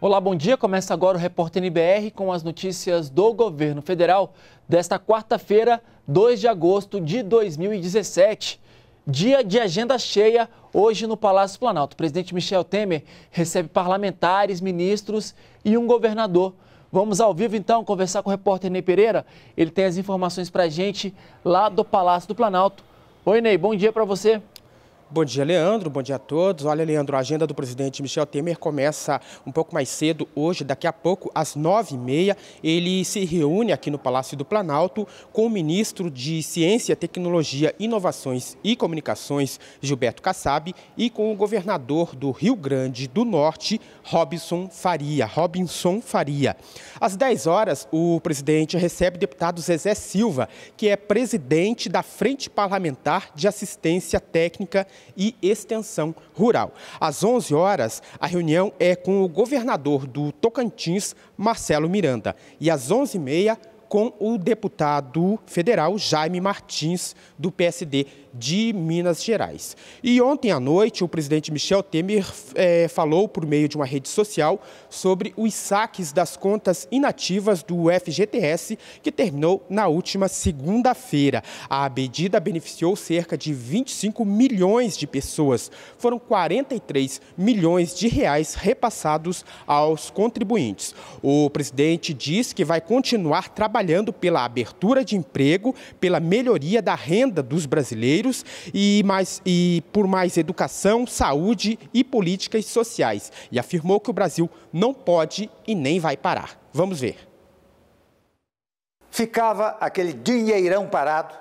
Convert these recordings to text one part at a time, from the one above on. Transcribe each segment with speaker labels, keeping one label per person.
Speaker 1: Olá, bom dia. Começa agora o Repórter NBR com as notícias do governo federal desta quarta-feira, 2 de agosto de 2017. Dia de agenda cheia hoje no Palácio Planalto. O presidente Michel Temer recebe parlamentares, ministros e um governador Vamos ao vivo então conversar com o repórter Ney Pereira. Ele tem as informações
Speaker 2: para a gente lá do Palácio do Planalto. Oi, Ney, bom dia para você. Bom dia, Leandro. Bom dia a todos. Olha, Leandro, a agenda do presidente Michel Temer começa um pouco mais cedo hoje, daqui a pouco, às nove e meia. Ele se reúne aqui no Palácio do Planalto com o ministro de Ciência, Tecnologia, Inovações e Comunicações, Gilberto Kassab, e com o governador do Rio Grande do Norte, Robinson Faria. Robinson Faria. Às dez horas, o presidente recebe o deputado Zezé Silva, que é presidente da Frente Parlamentar de Assistência Técnica e Extensão Rural. Às 11 horas, a reunião é com o governador do Tocantins, Marcelo Miranda, e às 11h30, com o deputado federal Jaime Martins, do PSD de Minas Gerais. E ontem à noite, o presidente Michel Temer é, falou por meio de uma rede social sobre os saques das contas inativas do FGTS, que terminou na última segunda-feira. A medida beneficiou cerca de 25 milhões de pessoas. Foram 43 milhões de reais repassados aos contribuintes. O presidente diz que vai continuar trabalhando trabalhando pela abertura de emprego, pela melhoria da renda dos brasileiros e, mais, e por mais educação, saúde e políticas sociais. E afirmou que o Brasil não pode
Speaker 3: e nem vai parar. Vamos ver. Ficava aquele dinheirão parado,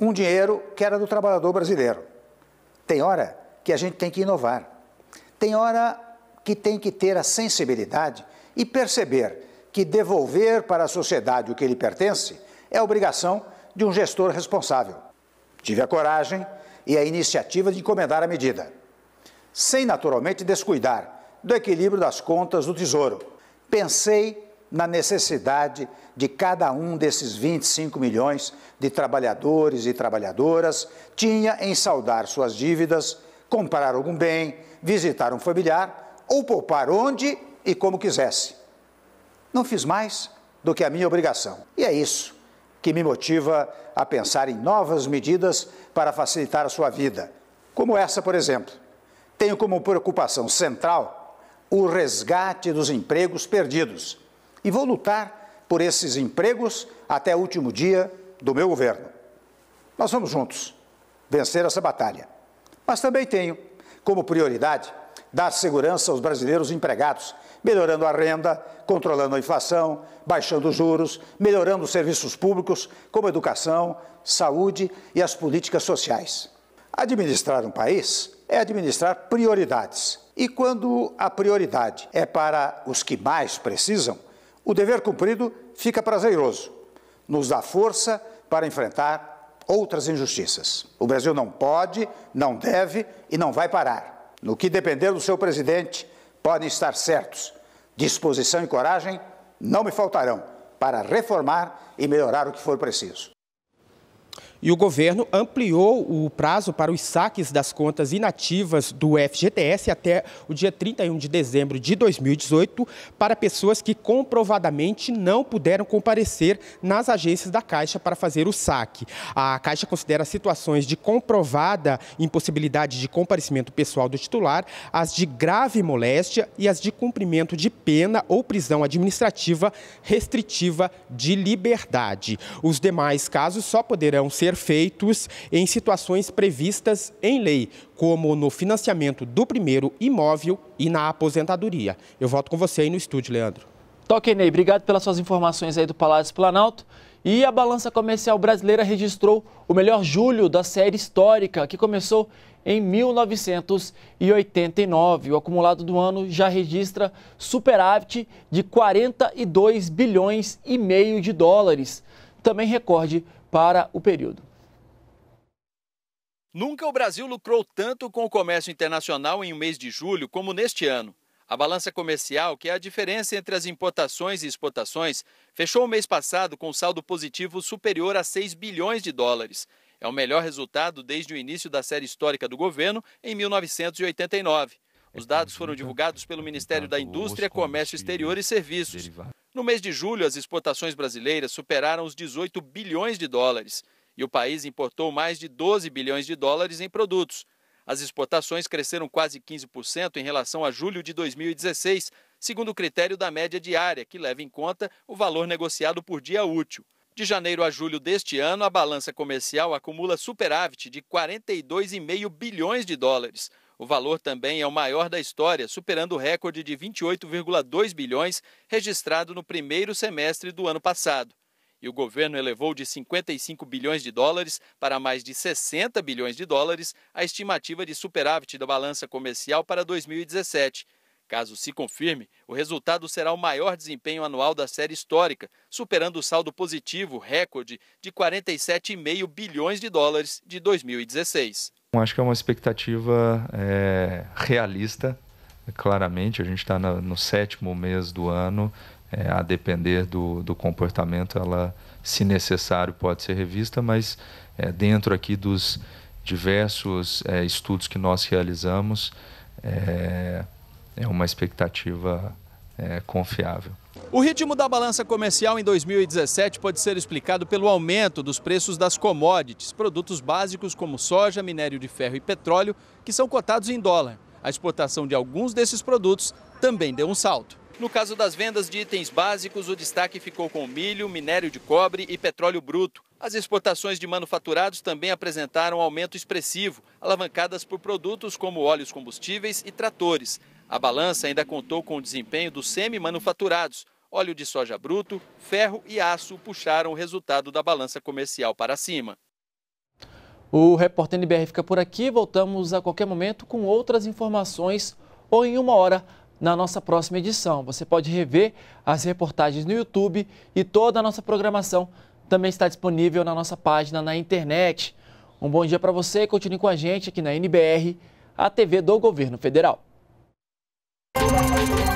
Speaker 3: um dinheiro que era do trabalhador brasileiro. Tem hora que a gente tem que inovar. Tem hora que tem que ter a sensibilidade e perceber que devolver para a sociedade o que lhe pertence é obrigação de um gestor responsável. Tive a coragem e a iniciativa de encomendar a medida, sem naturalmente descuidar do equilíbrio das contas do Tesouro. Pensei na necessidade de cada um desses 25 milhões de trabalhadores e trabalhadoras tinha em saldar suas dívidas, comprar algum bem, visitar um familiar ou poupar onde e como quisesse não fiz mais do que a minha obrigação. E é isso que me motiva a pensar em novas medidas para facilitar a sua vida, como essa, por exemplo. Tenho como preocupação central o resgate dos empregos perdidos e vou lutar por esses empregos até o último dia do meu governo. Nós vamos juntos vencer essa batalha. Mas também tenho como prioridade dar segurança aos brasileiros empregados melhorando a renda, controlando a inflação, baixando os juros, melhorando os serviços públicos, como educação, saúde e as políticas sociais. Administrar um país é administrar prioridades. E quando a prioridade é para os que mais precisam, o dever cumprido fica prazeroso, nos dá força para enfrentar outras injustiças. O Brasil não pode, não deve e não vai parar. No que depender do seu presidente, Podem estar certos, disposição e coragem não me faltarão para reformar e melhorar o que for preciso.
Speaker 2: E o governo ampliou o prazo para os saques das contas inativas do FGTS até o dia 31 de dezembro de 2018 para pessoas que comprovadamente não puderam comparecer nas agências da Caixa para fazer o saque. A Caixa considera situações de comprovada impossibilidade de comparecimento pessoal do titular, as de grave moléstia e as de cumprimento de pena ou prisão administrativa restritiva de liberdade. Os demais casos só poderão ser ser feitos em situações previstas em lei, como no financiamento do primeiro imóvel e na aposentadoria. Eu volto com você aí no estúdio, Leandro. Tá Ney. Obrigado pelas suas informações aí do Palácio Planalto. E a balança comercial
Speaker 1: brasileira registrou o melhor julho da série histórica, que começou em 1989. O acumulado do ano já registra superávit de 42 bilhões e meio de dólares, também recorde para o período.
Speaker 4: Nunca o Brasil lucrou tanto com o comércio internacional em um mês de julho como neste ano. A balança comercial, que é a diferença entre as importações e exportações, fechou o mês passado com um saldo positivo superior a 6 bilhões de dólares. É o melhor resultado desde o início da série histórica do governo, em 1989. Os dados foram divulgados pelo Ministério da Indústria, Comércio Exterior e Serviços. No mês de julho, as exportações brasileiras superaram os 18 bilhões de dólares e o país importou mais de 12 bilhões de dólares em produtos. As exportações cresceram quase 15% em relação a julho de 2016, segundo o critério da média diária, que leva em conta o valor negociado por dia útil. De janeiro a julho deste ano, a balança comercial acumula superávit de 42,5 bilhões de dólares, o valor também é o maior da história, superando o recorde de 28,2 bilhões registrado no primeiro semestre do ano passado. E o governo elevou de 55 bilhões de dólares para mais de 60 bilhões de dólares a estimativa de superávit da balança comercial para 2017. Caso se confirme, o resultado será o maior desempenho anual da série histórica, superando o saldo positivo recorde de 47,5 bilhões de dólares de 2016. Então, acho que é uma expectativa é, realista. Claramente, a gente está no sétimo mês do ano. É, a depender do, do comportamento, ela, se necessário, pode ser revista, mas é, dentro aqui dos diversos estudos que nós realizamos, é, uma expectativa confiável. O ritmo da balança comercial em 2017 pode ser explicado pelo aumento dos preços das commodities, produtos básicos como soja, minério de ferro e petróleo, que são cotados em dólar. A exportação de alguns desses produtos também deu um salto. No caso das vendas de itens básicos, o destaque ficou com milho, minério de cobre e petróleo bruto. As exportações de manufaturados também apresentaram aumento expressivo, alavancadas por produtos como óleos combustíveis e tratores. A balança ainda contou com o desempenho dos semi-manufaturados. Óleo de soja bruto, ferro e aço puxaram o resultado da balança comercial para cima.
Speaker 1: O Repórter NBR fica por aqui. Voltamos a qualquer momento com outras informações ou em uma hora na nossa próxima edição. Você pode rever as reportagens no YouTube e toda a nossa programação também está disponível na nossa página na internet. Um bom dia para você. Continue com a gente aqui na NBR, a TV do Governo Federal. Thank you.